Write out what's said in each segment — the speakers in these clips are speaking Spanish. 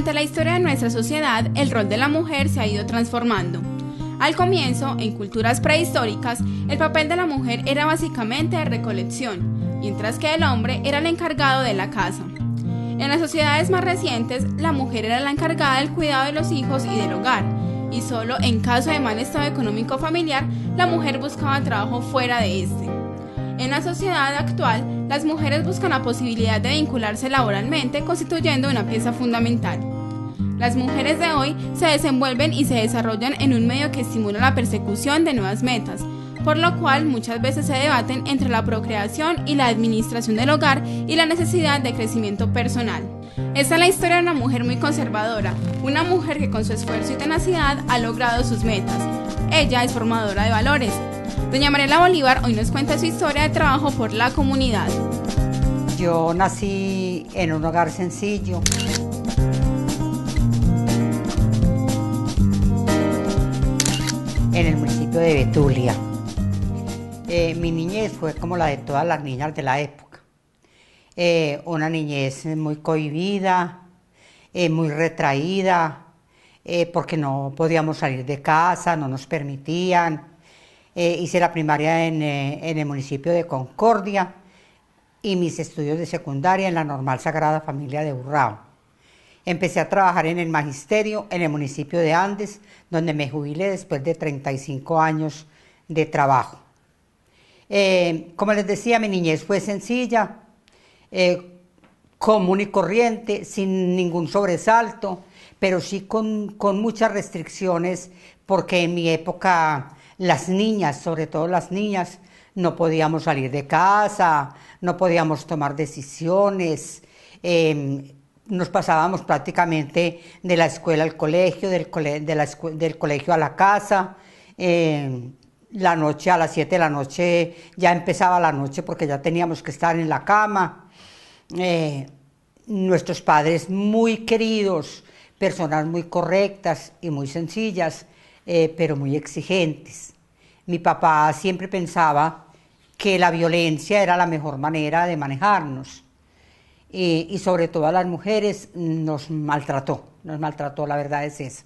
Durante la historia de nuestra sociedad, el rol de la mujer se ha ido transformando. Al comienzo, en culturas prehistóricas, el papel de la mujer era básicamente de recolección, mientras que el hombre era el encargado de la casa. En las sociedades más recientes, la mujer era la encargada del cuidado de los hijos y del hogar, y solo en caso de mal estado económico familiar, la mujer buscaba trabajo fuera de este. En la sociedad actual, las mujeres buscan la posibilidad de vincularse laboralmente, constituyendo una pieza fundamental. Las mujeres de hoy se desenvuelven y se desarrollan en un medio que estimula la persecución de nuevas metas, por lo cual muchas veces se debaten entre la procreación y la administración del hogar y la necesidad de crecimiento personal. Esta es la historia de una mujer muy conservadora, una mujer que con su esfuerzo y tenacidad ha logrado sus metas. Ella es formadora de valores, Doña Marela Bolívar hoy nos cuenta su historia de trabajo por la comunidad. Yo nací en un hogar sencillo. En el municipio de Betulia. Eh, mi niñez fue como la de todas las niñas de la época. Eh, una niñez muy cohibida, eh, muy retraída, porque no podíamos salir de casa, no nos permitían. Eh, hice la primaria eh, en, el municipio de Concordia y mis estudios de secundaria en la Normal Sagrada Familia de Urrao. Empecé a trabajar en el magisterio en el municipio de Andes, donde me jubilé después de 35 años de trabajo. Eh, como les decía, mi niñez fue sencilla, común y corriente, sin ningún sobresalto, pero sí con, con muchas restricciones, porque en mi época las niñas, sobre todo las niñas, no podíamos salir de casa, no podíamos tomar decisiones, em, nos pasábamos prácticamente de la escuela al colegio, del, colegio a la casa. Em, la noche a las 7 de la noche ya empezaba la noche porque ya teníamos que estar en la cama. Eh, nuestros padres muy queridos, personas muy correctas y muy sencillas, eh, pero muy exigentes. Mi papá siempre pensaba que la violencia era la mejor manera de manejarnos. Eh, y, sobre todo a las mujeres nos maltrató, nos maltrató, la verdad es esa.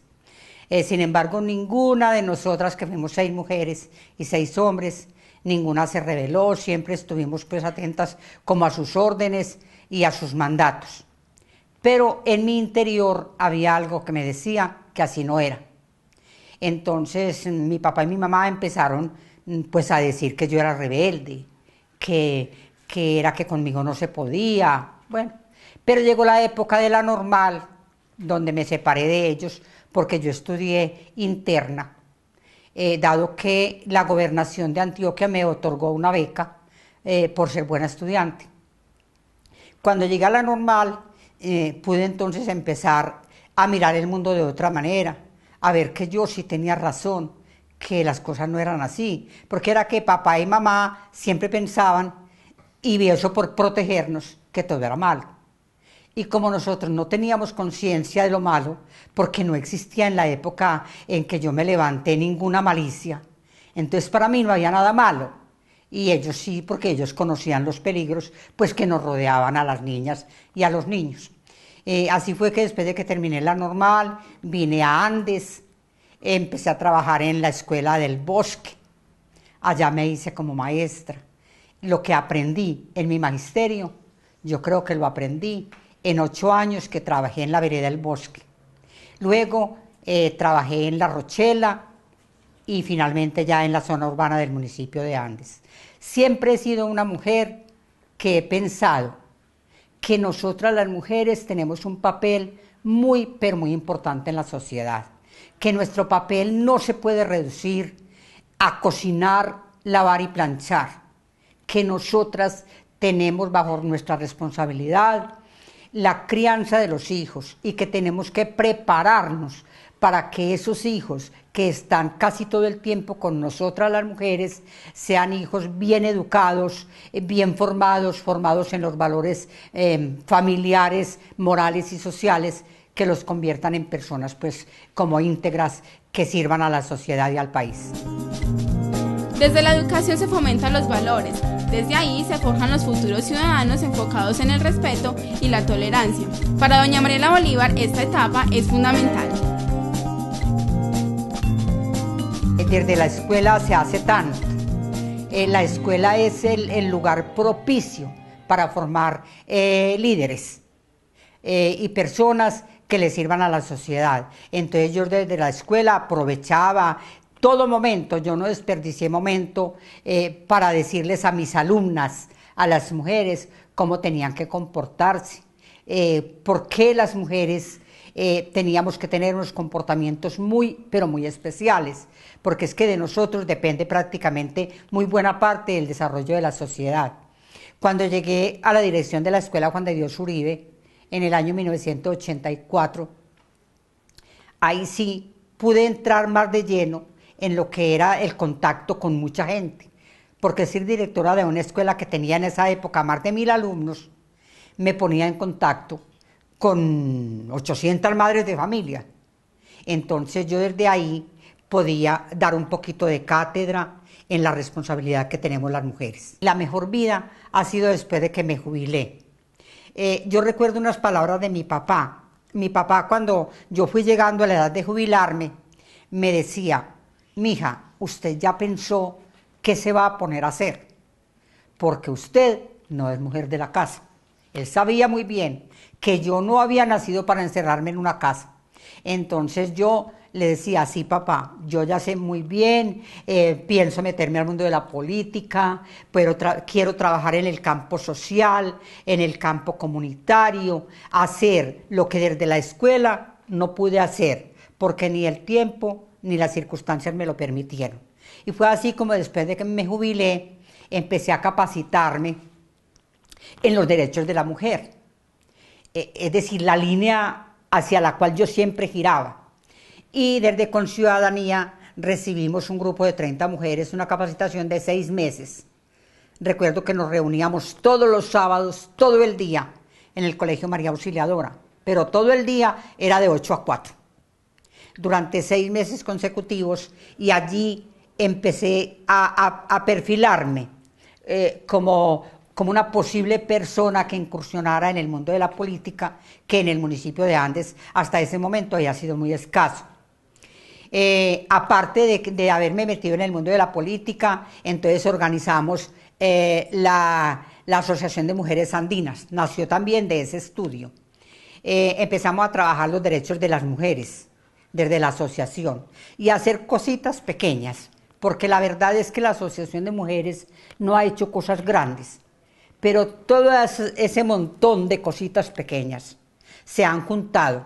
Eh, sin embargo, ninguna de nosotras, que fuimos seis mujeres y seis hombres, ninguna se rebeló, siempre estuvimos pues atentas como a sus órdenes y a sus mandatos. Pero en mi interior había algo que me decía que así no era. Entonces mi papá y mi mamá empezaron mm, pues a decir que yo era rebelde, que, era que conmigo no se podía. Bueno, pero llegó la época de la normal, donde me separé de ellos, porque yo estudié interna, eh, dado que la gobernación de Antioquia me otorgó una beca eh, por ser buena estudiante. Cuando llegué a la normal, eh, pude entonces empezar a mirar el mundo de otra manera a ver que yo sí tenía razón, que las cosas no eran así, porque era que papá y mamá siempre pensaban, y eso por protegernos, que todo era malo. Y como nosotros no teníamos conciencia de lo malo, porque no existía en la época en que yo me levanté ninguna malicia, entonces para mí no había nada malo. Y ellos sí, porque ellos conocían los peligros, pues que nos rodeaban a las niñas y a los niños. Eh, así fue que después de que terminé la normal, vine a Andes, empecé a trabajar en la escuela del bosque. Allá me hice como maestra. Lo que aprendí en mi magisterio, yo creo que lo aprendí en ocho años que trabajé en la vereda del bosque. Luego eh, trabajé en La Rochela y finalmente ya en la zona urbana del municipio de Andes. Siempre he sido una mujer que he pensado que nosotras las mujeres tenemos un papel muy, pero muy importante en la sociedad, que nuestro papel no se puede reducir a cocinar, lavar y planchar, que nosotras tenemos bajo nuestra responsabilidad la crianza de los hijos y que tenemos que prepararnos para que esos hijos que están casi todo el tiempo con nosotras las mujeres sean hijos bien educados, eh, bien formados, formados en los valores em, familiares, morales y sociales que los conviertan en personas pues como íntegras que sirvan a la sociedad y al país. Desde la educación se fomentan los valores, desde ahí se forjan los futuros ciudadanos enfocados en el respeto y la tolerancia. Para doña Mariela Bolívar esta etapa es fundamental. desde la escuela se hace tanto. Eh, la escuela es el, lugar propicio para formar eh, líderes eh, y personas que le sirvan a la sociedad. Entonces yo desde la escuela aprovechaba todo momento, yo no desperdicié momento para decirles a mis alumnas, a las mujeres, cómo tenían que comportarse, por qué las mujeres eh, teníamos que tener unos comportamientos muy, pero muy especiales, porque es que de nosotros depende prácticamente muy buena parte del desarrollo de la sociedad. Cuando llegué a la dirección de la Escuela Juan de Dios Uribe en el año 1984, ahí sí pude entrar más de lleno en lo que era el contacto con mucha gente, porque ser directora de una escuela que tenía en esa época más de mil alumnos, me ponía en contacto con 800 madres de familia. Entonces yo desde ahí podía dar un poquito de cátedra en la responsabilidad que tenemos las mujeres. La mejor vida ha sido después de que me jubilé. Eh, yo recuerdo unas palabras de mi papá. Mi papá cuando yo fui llegando a la edad de jubilarme, me decía, mija, usted ya pensó qué se va a poner a hacer, porque usted no es mujer de la casa. Él sabía muy bien que yo no había nacido para encerrarme en una casa. Entonces yo le decía, sí papá, yo ya sé muy bien, eh, pienso meterme al mundo de la política, pero quiero trabajar en el campo social, en el campo comunitario, hacer lo que desde la escuela no pude hacer, porque ni el tiempo ni las circunstancias me lo permitieron. Y fue así como después de que me jubilé, empecé a capacitarme en los derechos de la mujer. Eh, es decir, la línea hacia la cual yo siempre giraba. Y desde Conciudadanía recibimos un grupo de 30 mujeres, una capacitación de seis meses. Recuerdo que nos reuníamos todos los sábados, todo el día, en el Colegio María Auxiliadora, pero todo el día era de 8 a 4, durante seis meses consecutivos, y allí empecé a, perfilarme eh, como como una posible persona que incursionara en el mundo de la política, que en el municipio de Andes hasta ese momento había sido muy escaso. Eh, aparte de, haberme metido en el mundo de la política, entonces organizamos eh, la, Asociación de Mujeres Andinas, nació también de ese estudio. Eh, empezamos a trabajar los derechos de las mujeres desde la asociación y hacer cositas pequeñas, porque la verdad es que la Asociación de Mujeres no ha hecho cosas grandes pero todo ese montón de cositas pequeñas se han juntado.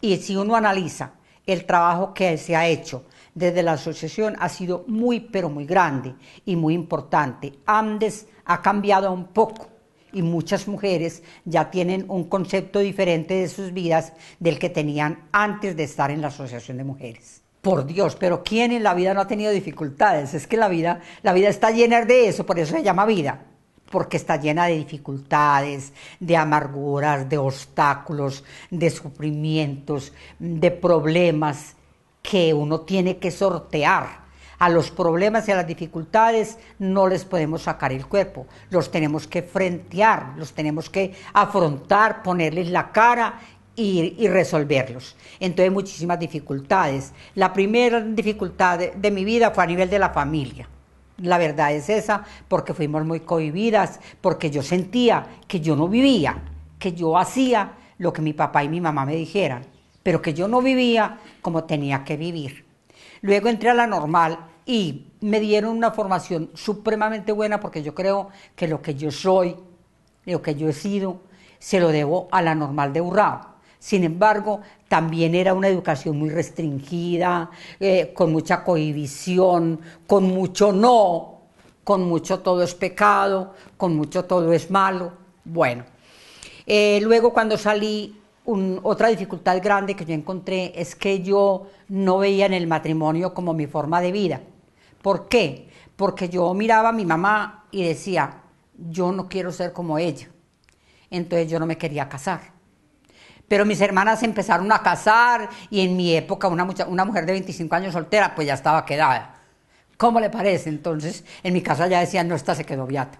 Y si uno analiza el trabajo que se ha hecho desde la asociación ha sido muy, pero muy grande y muy importante. Andes ha cambiado un poco y muchas mujeres ya tienen un concepto diferente de sus vidas del que tenían antes de estar en la asociación de mujeres. Por Dios, pero ¿quién en la vida no ha tenido dificultades? Es que la vida, la vida está llena de eso, por eso se llama vida porque está llena de dificultades, de amarguras, de obstáculos, de sufrimientos, de problemas que uno tiene que sortear. A los problemas y a las dificultades no les podemos sacar el cuerpo, los tenemos que frentear, los tenemos que afrontar, ponerles la cara y, resolverlos. Entonces muchísimas dificultades. La primera dificultad de mi vida fue a nivel de la familia. La verdad es esa, porque fuimos muy cohibidas, porque yo sentía que yo no vivía, que yo hacía lo que mi papá y mi mamá me dijeran, pero que yo no vivía como tenía que vivir. Luego entré a la normal y me dieron una formación supremamente buena porque yo creo que lo que yo soy, lo que yo he sido, se lo debo a la normal de Urrao. Sin embargo, también era una educación muy restringida, eh, con mucha cohibición, con mucho no, con mucho todo es pecado, con mucho todo es malo. Bueno, eh, luego cuando salí, otra dificultad grande que yo encontré es que yo no veía en el matrimonio como mi forma de vida. ¿Por qué? Porque yo miraba a mi mamá y decía, yo no quiero ser como ella. Entonces yo no me quería casar. Pero mis hermanas empezaron a casar y en mi época una, una mujer de 25 años soltera pues ya estaba quedada. ¿Cómo le parece? Entonces, en mi casa ya decían, no, está, se quedó viata.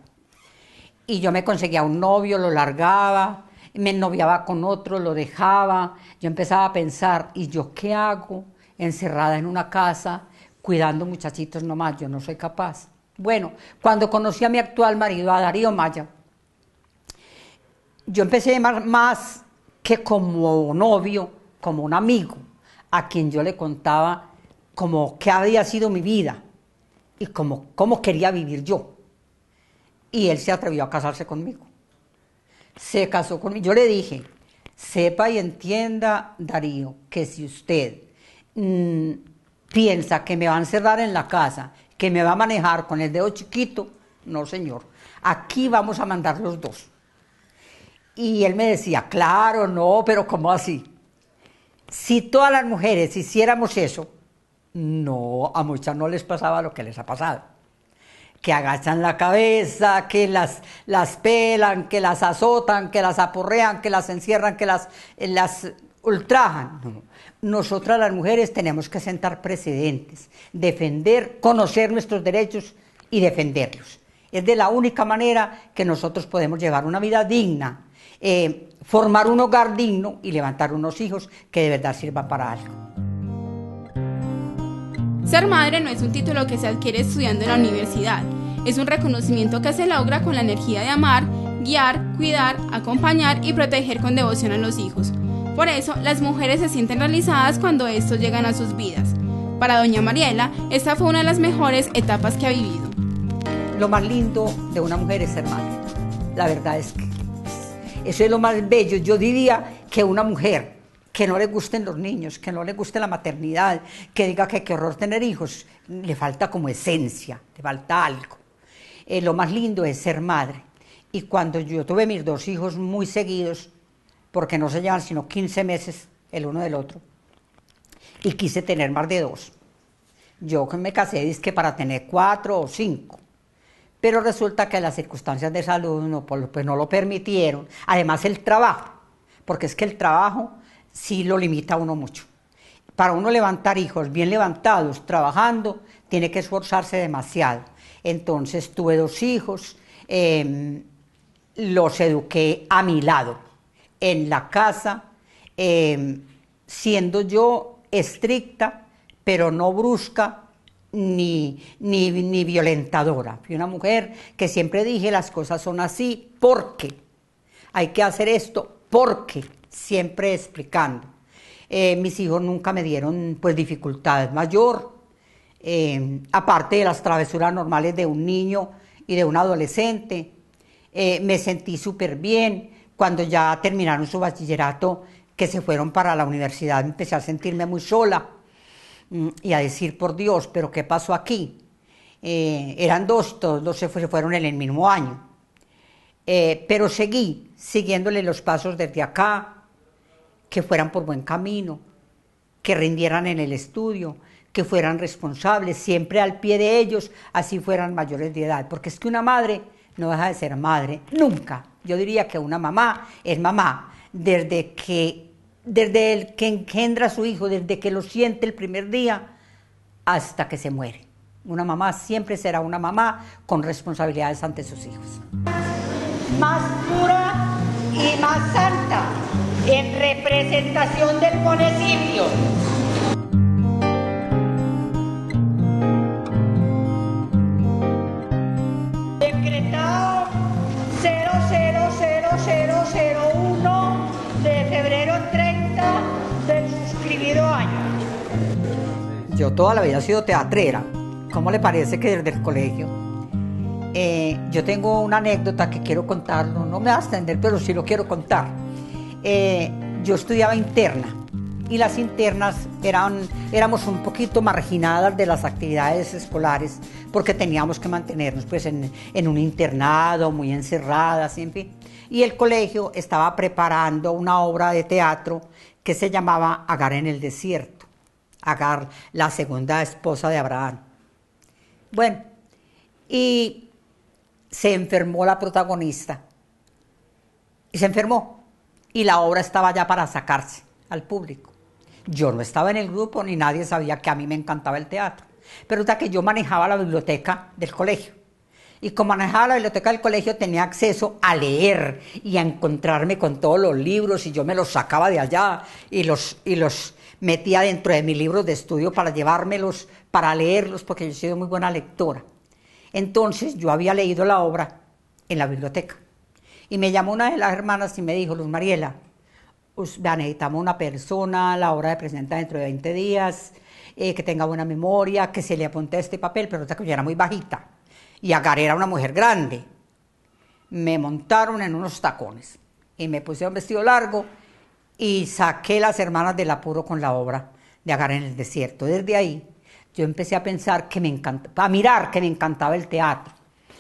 Y yo me conseguía un novio, lo largaba, me noviaba con otro, lo dejaba. Yo empezaba a pensar, ¿y yo qué hago encerrada en una casa cuidando muchachitos nomás? Yo no soy capaz. Bueno, cuando conocí a mi actual marido, a Darío Maya, yo empecé más, más que como novio, como un amigo, a quien yo le contaba como qué había sido mi vida y como cómo quería vivir yo. Y él se atrevió a casarse conmigo. Se casó conmigo. Yo le dije, sepa y entienda, Darío, que si usted mm, piensa que me va a encerrar en la casa, que me va a manejar con el dedo chiquito, no, señor. Aquí vamos a mandar los dos. Y él me decía, claro, no, pero ¿cómo así? Si todas las mujeres hiciéramos eso, no, a muchas no les pasaba lo que les ha pasado. Que agachan la cabeza, que las, las pelan, que las azotan, que las aporrean, que las encierran, que las, las ultrajan. Nosotras las mujeres tenemos que sentar precedentes, defender, conocer nuestros derechos y defenderlos. Es de la única manera que nosotros podemos llevar una vida digna, eh, formar un hogar digno y levantar unos hijos que de verdad sirvan para algo. Ser madre no es un título que se adquiere estudiando en la universidad, es un reconocimiento que se logra con la energía de amar, guiar, cuidar, acompañar y proteger con devoción a los hijos. Por eso, las mujeres se sienten realizadas cuando estos llegan a sus vidas. Para doña Mariela, esta fue una de las mejores etapas que ha vivido. Lo más lindo de una mujer es ser madre. La verdad es que eso es lo más bello. Yo diría que una mujer que no le gusten los niños, que no le guste la maternidad, que diga que qué horror tener hijos, le falta como esencia, le falta algo. Eh, lo más lindo es ser madre. Y cuando yo tuve mis dos hijos muy seguidos, porque no se llevan sino 15 meses el uno del otro, y quise tener más de dos. Yo me casé, es que para tener cuatro o cinco. Pero resulta que las circunstancias de salud no, pues, pues no lo permitieron. Además el trabajo, porque es que el trabajo sí lo limita a uno mucho. Para uno levantar hijos bien levantados, trabajando, tiene que esforzarse demasiado. Entonces tuve dos hijos, em, los eduqué a mi lado, en la casa, em, siendo yo estricta, pero no brusca, ni, ni violentadora. Fui una mujer que siempre dije las cosas son así porque hay que hacer esto porque, siempre explicando. Eh, mis hijos nunca me dieron pues dificultades mayor, eh, aparte de las travesuras normales de un niño y de un adolescente. Eh, me sentí súper bien cuando ya terminaron su bachillerato, que se fueron para la universidad, empecé a sentirme muy sola Mm, y a decir, por Dios, pero ¿qué pasó aquí? Eh, eran dos, todos dos se fueron en el mismo año. Eh, pero seguí siguiéndole los pasos desde acá, que fueran por buen camino, que rindieran en el estudio, que fueran responsables, siempre al pie de ellos, así fueran mayores de edad. Porque es que una madre no deja de ser madre, nunca. Yo diría que una mamá es mamá desde que desde el que engendra a su hijo, desde que lo siente el primer día hasta que se muere. Una mamá siempre será una mamá con responsabilidades ante sus hijos. Más pura y más santa, en representación del municipio, toda la vida ha sido teatrera. ¿Cómo le parece que desde el colegio? Eh, yo tengo una anécdota que quiero contar, no, me va a extender, pero sí lo quiero contar. Eh, yo estudiaba interna y las internas eran, éramos un poquito marginadas de las actividades escolares porque teníamos que mantenernos pues en, un internado, muy encerradas, en fin. Y el colegio estaba preparando una obra de teatro que se llamaba Agar en el desierto. Agar, la segunda esposa de Abraham. Bueno, y se enfermó la protagonista. Y se enfermó. Y la obra estaba ya para sacarse al público. Yo no estaba en el grupo ni nadie sabía que a mí me encantaba el teatro. Pero hasta que yo manejaba la biblioteca del colegio. Y como manejaba la biblioteca del colegio tenía acceso a leer y a encontrarme con todos los libros y yo me los sacaba de allá y los, y los metía dentro de mis libros de estudio para llevármelos, para leerlos, porque yo he sido muy buena lectora. Entonces yo había leído la obra en la biblioteca. Y me llamó una de las hermanas y me dijo, Luz Mariela, necesitamos una persona, la obra de presentar dentro de 20 días, eh, que tenga buena memoria, que se le apunte este papel, pero otra que yo era muy bajita. Y Agar era una mujer grande. Me montaron en unos tacones y me pusieron vestido largo y saqué las hermanas del apuro con la obra de Agar en el desierto. Desde ahí yo empecé a pensar que me encantaba, a mirar que me encantaba el teatro.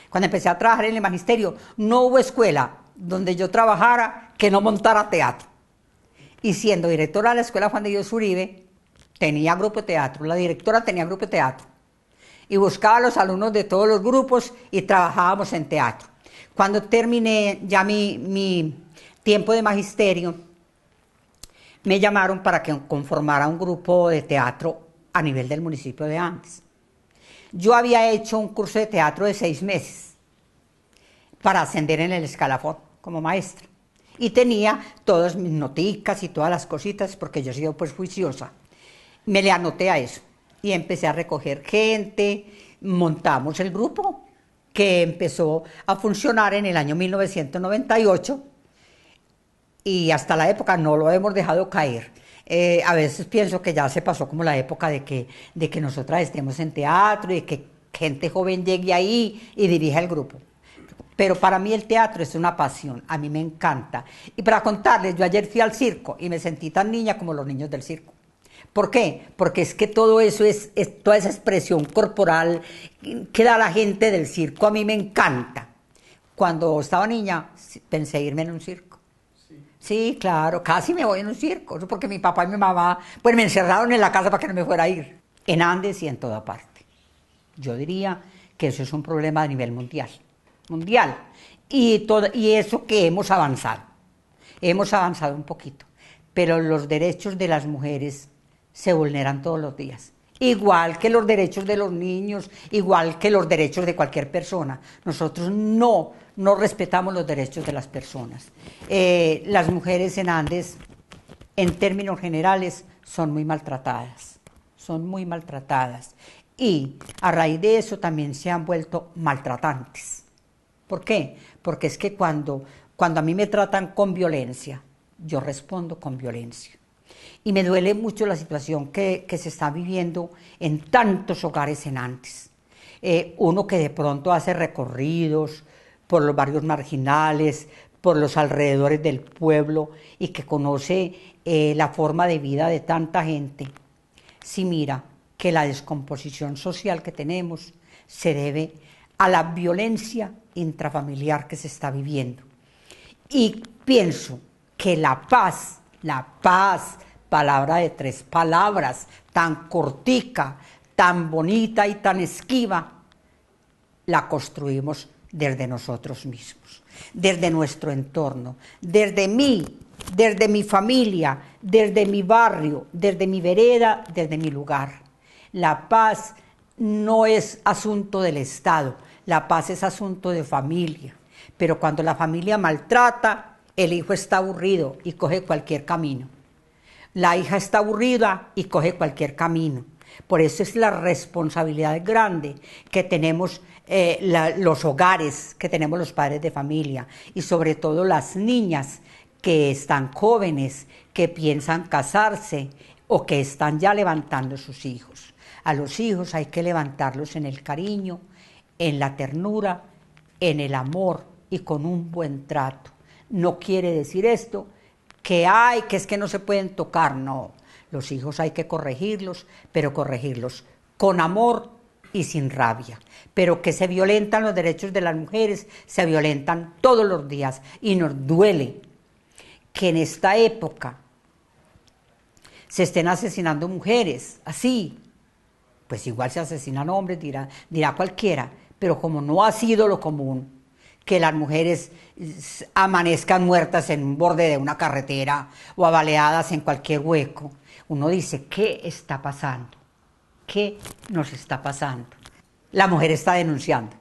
Cuando empecé a trabajar en el magisterio, no hubo escuela donde yo trabajara que no montara teatro. Y siendo directora de la escuela Juan de Dios Uribe, tenía grupo de teatro, la directora tenía grupo de teatro. Y buscaba a los alumnos de todos los grupos y trabajábamos en teatro. Cuando terminé ya mi tiempo de magisterio, me llamaron para que conformara un grupo de teatro a nivel del municipio de Antes. Yo había hecho un curso de teatro de seis meses para ascender en el escalafón como maestra. Y tenía todas mis noticas y todas las cositas, porque yo he sido pues juiciosa. Me le anoté a eso y empecé a recoger gente, montamos el grupo que empezó a funcionar en el año 1998 y hasta la época no lo hemos dejado caer. Eh, a veces pienso que ya se pasó como la época de que, de que nosotras estemos en teatro y que gente joven llegue ahí y dirija el grupo. Pero para mí el teatro es una pasión, a mí me encanta. Y para contarles, yo ayer fui al circo y me sentí tan niña como los niños del circo. ¿Por qué? Porque es que todo eso es toda esa expresión corporal que da la gente del circo, a mí me encanta. Cuando estaba niña pensé irme en un circo. Sí, claro, casi me voy en un circo, porque mi papá y mi mamá pues me encerraron en la casa para que no me fuera a ir, en Andes y en toda parte. Yo diría que eso es un problema a nivel mundial, mundial, y, y eso que hemos avanzado, hemos avanzado un poquito, pero los derechos de las mujeres se vulneran todos los días igual que los derechos de los niños, igual que los derechos de cualquier persona. Nosotros no, no respetamos los derechos de las personas. Eh, las mujeres en Andes, en términos generales, son muy maltratadas, son muy maltratadas. Y a raíz de eso también se han vuelto maltratantes. ¿Por qué? Porque es que cuando, cuando a mí me tratan con violencia, yo respondo con violencia y me duele mucho la situación que, se está viviendo en tantos hogares en antes. Eh, uno que de pronto hace recorridos por los barrios marginales, por los alrededores del pueblo y que conoce eh, la forma de vida de tanta gente, si mira que la descomposición social que tenemos se debe a la violencia intrafamiliar que se está viviendo. Y pienso que la paz, la paz, palabra de tres palabras, tan cortica, tan bonita y tan esquiva, la construimos desde nosotros mismos, desde nuestro entorno, desde mí, desde mi familia, desde mi barrio, desde mi vereda, desde mi lugar. La paz no es asunto del Estado, la paz es asunto de familia. Pero cuando la familia maltrata, el hijo está aburrido y coge cualquier camino. La hija está aburrida y coge cualquier camino. Por eso es la responsabilidad grande que tenemos eh, los hogares, que tenemos los padres de familia y sobre todo las niñas que están jóvenes, que piensan casarse o que están ya levantando sus hijos. A los hijos hay que levantarlos en el cariño, en la ternura, en el amor y con un buen trato. No quiere decir esto que hay, que es que no se pueden tocar, no. Los hijos hay que corregirlos, pero corregirlos con amor y sin rabia. Pero que se violentan los derechos de las mujeres, se violentan todos los días y nos duele que en esta época se estén asesinando mujeres, así. Pues igual se asesinan hombres, dirá, dirá cualquiera, pero como no ha sido lo común, que las mujeres amanezcan muertas en un borde de una carretera o abaleadas en cualquier hueco. Uno dice, ¿qué está pasando? ¿Qué nos está pasando? La mujer está denunciando.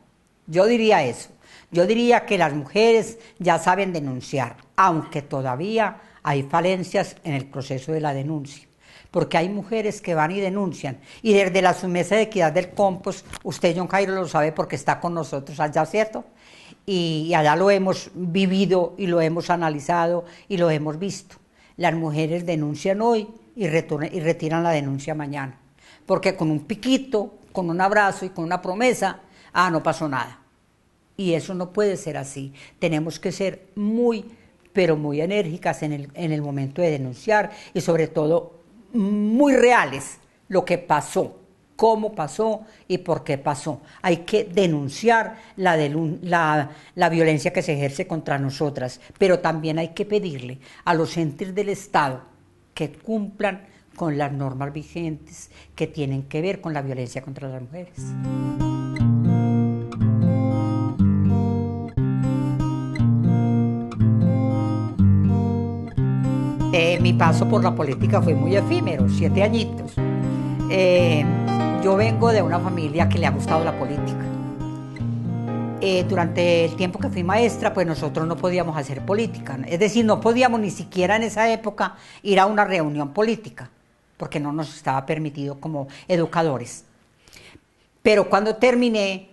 Yo diría eso. Yo diría que las mujeres ya saben denunciar, aunque todavía hay falencias en el proceso de la denuncia. Porque hay mujeres que van y denuncian. Y desde la sumesa de equidad del compost, usted, John Cairo, lo sabe porque está con nosotros allá, ¿cierto? y, allá lo hemos vivido y lo hemos analizado y lo hemos visto. Las mujeres denuncian hoy y, y retiran la denuncia mañana, porque con un piquito, con un abrazo y con una promesa, ah, no pasó nada. Y eso no puede ser así. Tenemos que ser muy, pero muy enérgicas en el momento de denunciar y sobre todo muy reales lo que pasó cómo pasó y por qué pasó. Hay que denunciar la, violencia que se ejerce contra nosotras, pero también hay que pedirle a los entes del Estado que cumplan con las normas vigentes que tienen que ver con la violencia contra las mujeres. Eh, mi paso por la política fue muy efímero, siete añitos. Eh, yo vengo de una familia que le ha gustado la política. Eh, durante el tiempo que fui maestra, pues nosotros no podíamos hacer política. Es decir, no podíamos ni siquiera en esa época ir a una reunión política, porque no nos estaba permitido como educadores. Pero cuando terminé,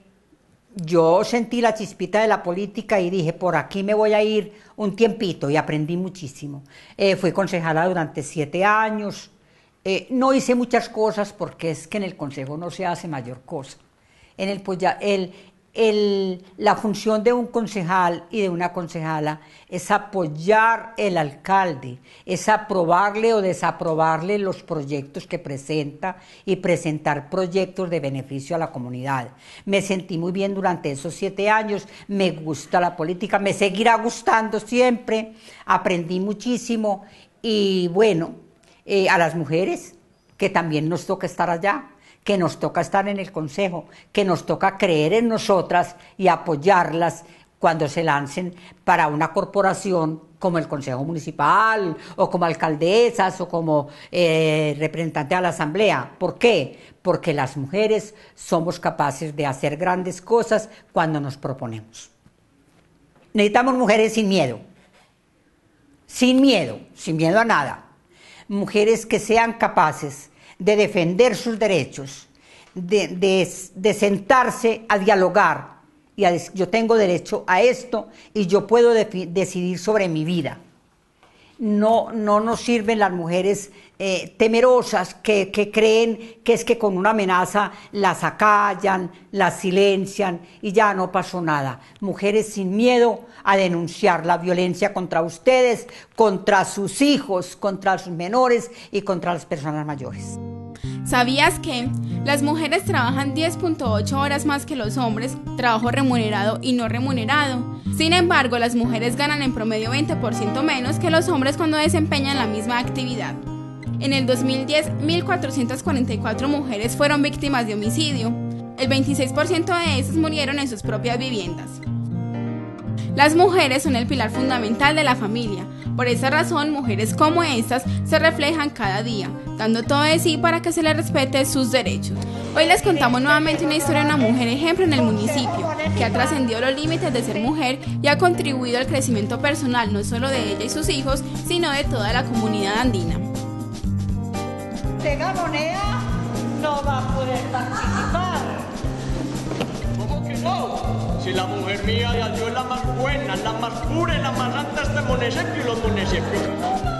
yo sentí la chispita de la política y dije, por aquí me voy a ir un tiempito y aprendí muchísimo. Eh, fui concejala durante siete años, eh, no hice muchas cosas porque es que en el consejo no se hace mayor cosa. En el, pues el, el, la función de un concejal y de una concejala es apoyar el alcalde, es aprobarle o desaprobarle los proyectos que presenta y presentar proyectos de beneficio a la comunidad. Me sentí muy bien durante esos siete años, me gusta la política, me seguirá gustando siempre, aprendí muchísimo y bueno, eh, a las mujeres, que también nos toca estar allá, que nos toca estar en el Consejo, que nos toca creer en nosotras y apoyarlas cuando se lancen para una corporación como el Consejo Municipal o como alcaldesas o como eh, representante a la Asamblea. ¿Por qué? Porque las mujeres somos capaces de hacer grandes cosas cuando nos proponemos. Necesitamos mujeres sin miedo, sin miedo, sin miedo a nada mujeres que sean capaces de defender sus derechos, de, sentarse a dialogar y a decir, yo tengo derecho a esto y yo puedo decidir sobre mi vida no, no nos sirven las mujeres eh, temerosas que, que, creen que es que con una amenaza las acallan, las silencian y ya no pasó nada. Mujeres sin miedo a denunciar la violencia contra ustedes, contra sus hijos, contra sus menores y contra las personas mayores. ¿Sabías que las mujeres trabajan 10.8 horas más que los hombres, trabajo remunerado y no remunerado? Sin embargo, las mujeres ganan en promedio 20% menos que los hombres cuando desempeñan la misma actividad. En el 2010, 1.444 mujeres fueron víctimas de homicidio. El 26% de esas murieron en sus propias viviendas. Las mujeres son el pilar fundamental de la familia. Por esa razón, mujeres como estas se reflejan cada día, dando todo de sí para que se les respete sus derechos. Hoy les contamos nuevamente una historia de una mujer ejemplo en el municipio, que ha trascendido los límites de ser mujer y ha contribuido al crecimiento personal no solo de ella y sus hijos, sino de toda la comunidad andina. Tenga moneda, no va a poder participar. Si la mujer mía y yo es la más buena, la más pura, la más santa de este y los municipios.